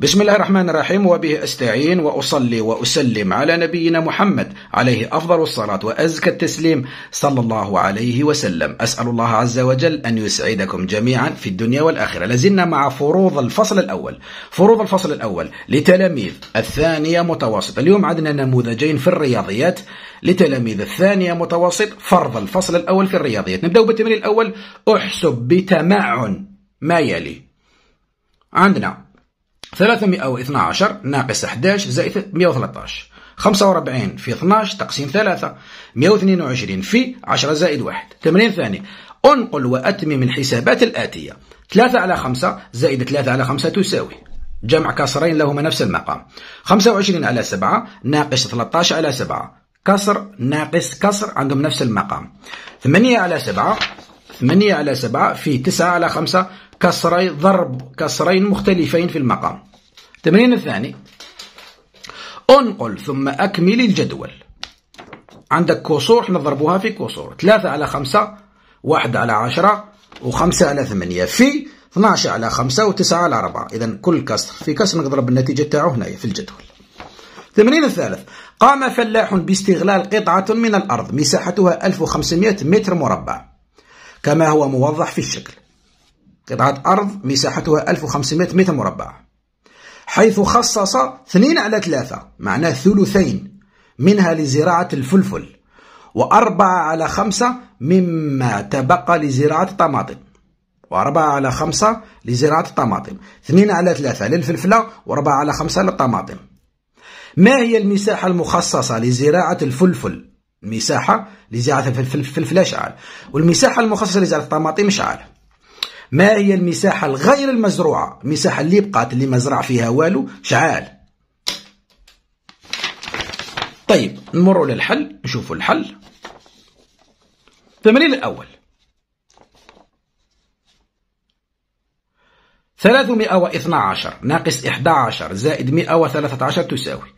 بسم الله الرحمن الرحيم وبه استعين واصلي واسلم على نبينا محمد عليه افضل الصلاه وازكى التسليم صلى الله عليه وسلم اسال الله عز وجل ان يسعدكم جميعا في الدنيا والاخره لازلنا مع فروض الفصل الاول فروض الفصل الاول لتلاميذ الثانيه متوسط اليوم عندنا نموذجين في الرياضيات لتلاميذ الثانيه متوسط فرض الفصل الاول في الرياضيات نبداو بالتمرين الاول احسب بتمعن ما يلي عندنا 312 ناقص 11 زائد 113 45 في 12 تقسيم 3 122 في 10 زائد 1 تمرين ثاني انقل وأتمم الحسابات الآتية 3 على 5 زائد 3 على 5 تساوي جمع كسرين لهما نفس المقام 25 على 7 ناقص 13 على 7 كسر ناقص كسر عندهم نفس المقام 8 على 7 8 على 7 في 9 على 5 كسرين ضرب كسرين مختلفين في المقام التمرين الثاني انقل ثم أكمل الجدول عندك كسور احنا نضربوها في كسور ثلاثة على خمسة واحد على عشرة وخمسة على ثمانية في 12 على خمسة وتسعة على أربعة إذا كل كسر في كسر نضرب النتيجة تاعو هنايا في الجدول التمرين الثالث قام فلاح باستغلال قطعة من الأرض مساحتها 1500 متر مربع كما هو موضح في الشكل قطعة أرض مساحتها 1500 متر مربع حيث خصص اثنين على ثلاثة معناه ثلثين منها لزراعة الفلفل وأربعة على خمسة مما تبقى لزراعة الطماطم وأربعة على خمسة لزراعة الطماطم اثنين على ثلاثة للفلفلة وأربعة على خمسة للطماطم ما هي المساحة المخصصة لزراعة الفلفل المساحة لزراعة الفلفلة شعال والمساحة المخصصة لزراعة الطماطم شعال ما هي المساحة الغير المزروعة المساحة اللي بقات اللي ما زرع فيها والو شعال طيب نمروا للحل نشوفوا الحل التمرين الأول 312 ناقص 11 زائد 113 تساوي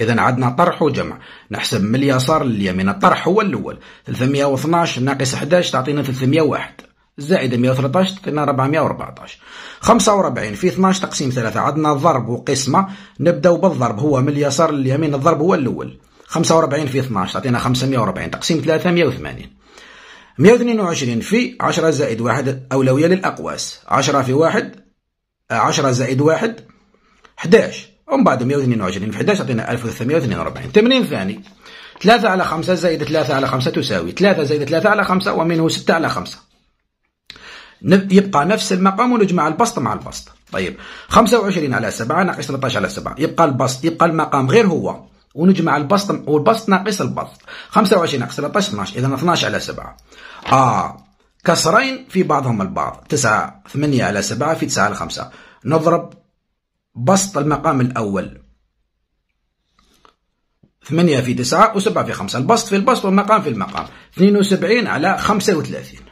إذا عندنا طرح وجمع نحسب من اليسار لليمين الطرح هو الأول 312 ناقص 11 تعطينا 301 زائد 113 تعطينا 414 45 في 12 تقسيم 3 عندنا ضرب وقسمة نبداو بالضرب هو من اليسار لليمين الضرب هو الأول 45 في 12 تعطينا 540 تقسيم 3 180 122 في 10 زائد 1 أولوية للأقواس 10 في 1 10 آه، زائد 1 11 ومن بعد 122 في 11 تعطينا 1342 80 ثاني 3 على 5 زائد 3 على 5 تساوي 3 زائد 3 على 5 ومنه 6 على 5 يبقى نفس المقام ونجمع البسط مع البسط طيب 25 على 7 ناقص 13 على 7 يبقى البسط يبقى المقام غير هو ونجمع البسط والبسط ناقص البسط 25 ناقص 13 12 اذا 12 على 7 اه كسرين في بعضهم البعض 9 8 على 7 في 9 على 5 نضرب بسط المقام الأول 8 في 9 و7 في 5 البسط في البسط والمقام في المقام 72 على 35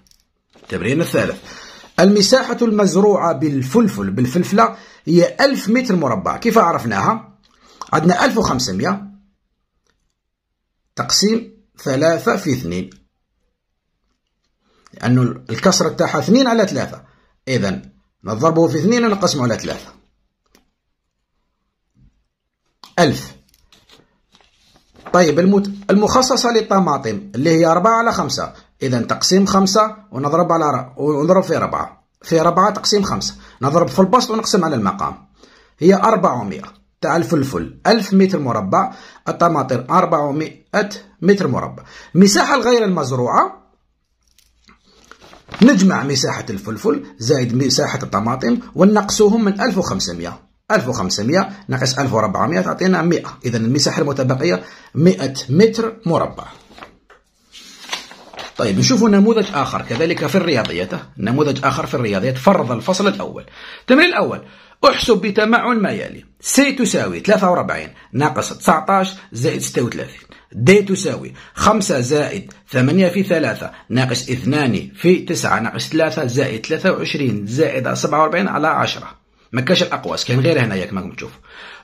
التمرين الثالث المساحة المزروعة بالفلفل بالفلفلة هي 1000 متر مربع كيف عرفناها؟ عندنا 1500 تقسيم 3 في 2 لأنه الكسرة تاعها 2 على 3 إذا نضربه في 2 ونقسمه على 3 ألف طيب المخصصة للطماطم اللي هي 4 على 5 إذا تقسيم خمسة ونضرب على ونضرب في ربعة في ربعة تقسيم خمسة نضرب في البسط ونقسم على المقام هي 400 تاع الفلفل 1000 متر مربع الطماطم 400 متر مربع المساحة الغير المزروعة نجمع مساحة الفلفل زائد مساحة الطماطم ونقصوهم من 1500 1500 ناقص 1400 تعطينا 100 إذا المساحة المتبقية 100 متر مربع طيب نشوفوا نموذج آخر كذلك في الرياضيات نموذج آخر في الرياضيات فرض الفصل الأول التمرين الأول احسب بتمعن ما يلي سي تساوي 43 ناقص 19 زائد 36 دي تساوي 5 زائد 8 في 3 ناقص 2 في 9 ناقص 3 زائد 23 زائد 47 على 10 ما كاش الاقواس كان غير هنايا كما راكم تشوفوا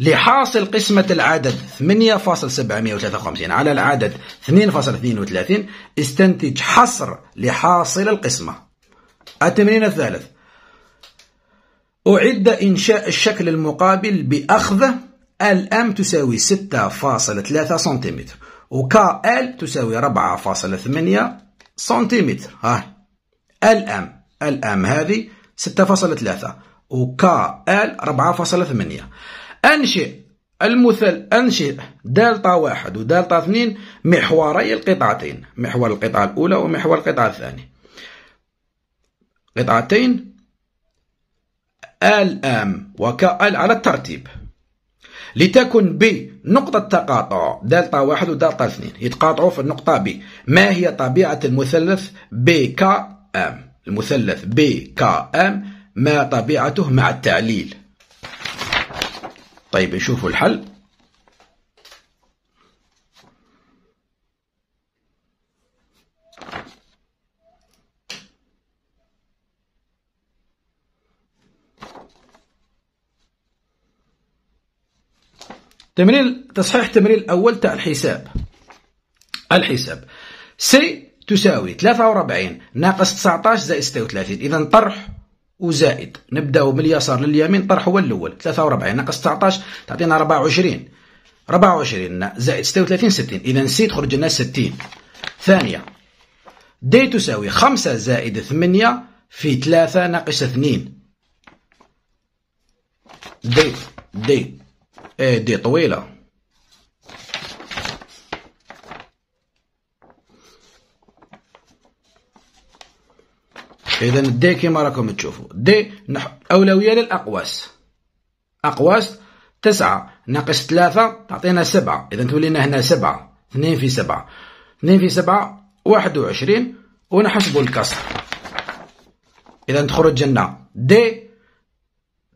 لحاصل قسمة العدد 8.753 على العدد 2.32 استنتج حصر لحاصل القسمة التمرين الثالث أعد إنشاء الشكل المقابل بأخذ الأم تساوي 6.3 سنتيمتر وكال تساوي 4.8 سنتيمتر ها الأم الأم هذه 6.3 وكال 4.8 أنشئ المثل أنشئ دالتا واحد ودالتا اثنين محوري القطعتين محور القطعة الأولى ومحور القطعة الثانية قطعتين وك ال على الترتيب لتكن ب نقطة تقاطع دالتا واحد ودالتا اثنين يتقاطعوا في النقطة ب ما هي طبيعة المثلث ب ك أم المثلث ب ك أم ما طبيعته مع التعليل طيب نشوفوا الحل تمرين تصحيح التمرين الأول تاع الحساب الحساب سي تساوي 43 ناقص 19 زائد 36 إذا طرح وزائد نبداو من اليسار لليمين طرح هو الاول 43 ناقص 19 تعطينا 24 24 زائد 36 60 اذا سي تخرج لنا 60 ثانيه دي تساوي 5 زائد 8 في 3 ناقص 2 دي دي إيه، دي طويله اذا دي كما راكم تشوفوا دي اولويه للاقواس اقواس تسعة ناقص ثلاثة تعطينا سبعة اذا تولينا هنا سبعة اثنين في سبعة اثنين في سبعة واحد وعشرين ونحسبوا الكسر اذا تخرج لنا دي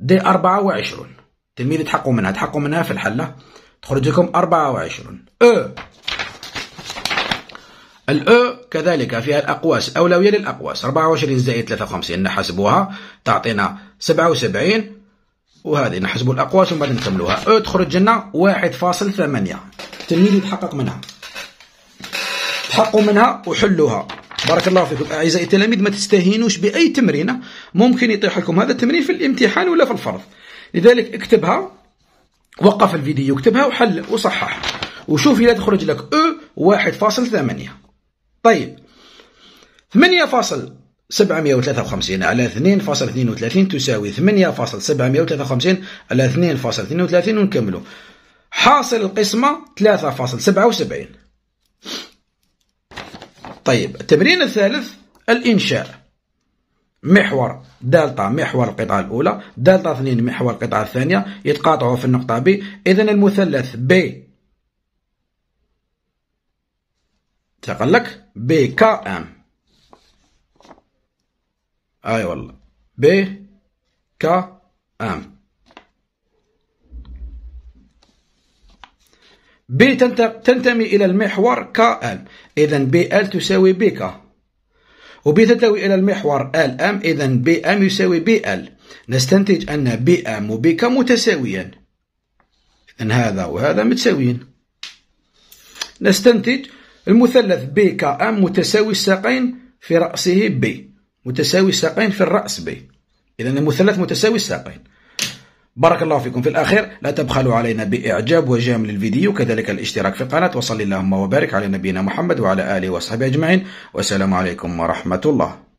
دي أربعة وعشرون تلميذ تحقوا منها تحقوا منها في الحلة تخرج لكم أربعة وعشرون أو الأو كذلك فيها الأقواس أولوية للأقواس 24 زائد 53 نحسبوها تعطينا 77 وهذه نحسبوا الأقواس ومن بعد نكملوها أو تخرج لنا 1.8 التمييز يتحقق منها تحققوا منها وحلوها بارك الله فيكم أعزائي التلاميذ ما تستهينوش بأي تمرينة ممكن يطيح لكم هذا التمرين في الامتحان ولا في الفرض لذلك اكتبها وقف الفيديو اكتبها وحل وصحح وشوف إذا تخرج لك أو 1.8 طيب 8.753 على 2.32 تساوي 8.753 على 2.32 ونكملوا حاصل القسمة 3.77 طيب التمرين الثالث الإنشاء محور دالتا محور القطعة الأولى دالتا 2 محور القطعة الثانية يتقاطعوا في النقطة ب إذا المثلث B تقل لك بي كا ام اي والله بي كا ام بي تنتمي إلى المحور كا ام إذا بي ال تساوي بي كا وبي تنتمي إلى المحور ال ام إذا بي ام يساوي بي ال نستنتج أن بي ام وبي كا متساويان إذا هذا وهذا متساويين نستنتج المثلث بي ام متساوي الساقين في رأسه بي متساوي الساقين في الرأس بي إذا المثلث متساوي الساقين بارك الله فيكم في الأخير لا تبخلوا علينا بإعجاب وجام للفيديو كذلك الاشتراك في القناة وصلي اللهم وبارك على نبينا محمد وعلى آله وصحبه أجمعين والسلام عليكم ورحمة الله